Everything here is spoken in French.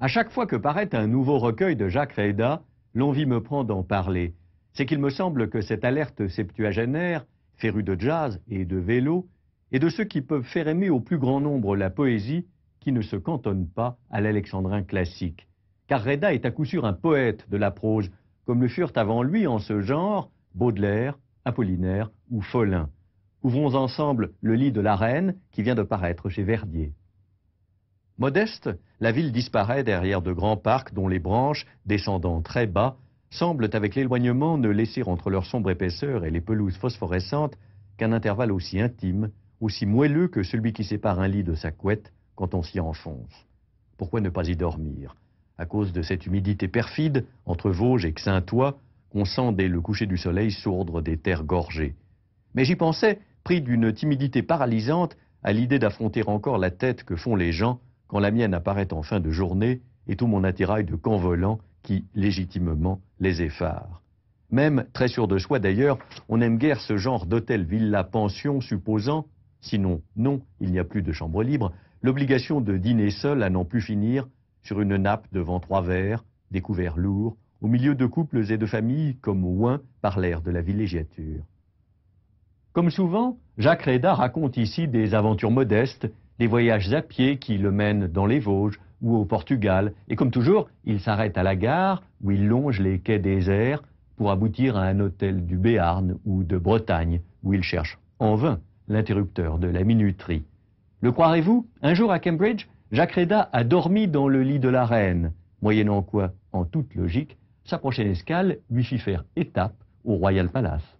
À chaque fois que paraît un nouveau recueil de Jacques Reyda, l'envie me prend d'en parler. C'est qu'il me semble que cette alerte septuagénaire, férue de jazz et de vélo, est de ceux qui peuvent faire aimer au plus grand nombre la poésie qui ne se cantonne pas à l'alexandrin classique. Car Reda est à coup sûr un poète de la prose, comme le furent avant lui en ce genre Baudelaire, Apollinaire ou Follin. Ouvrons ensemble le lit de la reine qui vient de paraître chez Verdier. Modeste, la ville disparaît derrière de grands parcs dont les branches, descendant très bas, semblent avec l'éloignement ne laisser entre leur sombre épaisseur et les pelouses phosphorescentes qu'un intervalle aussi intime, aussi moelleux que celui qui sépare un lit de sa couette quand on s'y enfonce. Pourquoi ne pas y dormir À cause de cette humidité perfide, entre Vosges et Xaintois qu'on sent dès le coucher du soleil sourdre des terres gorgées. Mais j'y pensais, pris d'une timidité paralysante, à l'idée d'affronter encore la tête que font les gens quand la mienne apparaît en fin de journée et tout mon attirail de camp volant qui, légitimement, les effare. Même, très sûr de soi d'ailleurs, on n'aime guère ce genre d'hôtel villa-pension supposant, sinon non, il n'y a plus de chambre libre, l'obligation de dîner seul à n'en plus finir sur une nappe devant trois verres, des couverts lourds, au milieu de couples et de familles comme Oin par l'air de la villégiature. Comme souvent, Jacques Réda raconte ici des aventures modestes des voyages à pied qui le mènent dans les Vosges ou au Portugal, et comme toujours, il s'arrête à la gare où il longe les quais déserts pour aboutir à un hôtel du Béarn ou de Bretagne où il cherche en vain l'interrupteur de la minuterie. Le croirez-vous Un jour à Cambridge, Jacques Reda a dormi dans le lit de la reine, moyennant quoi, en toute logique, sa prochaine escale lui fit faire étape au Royal Palace.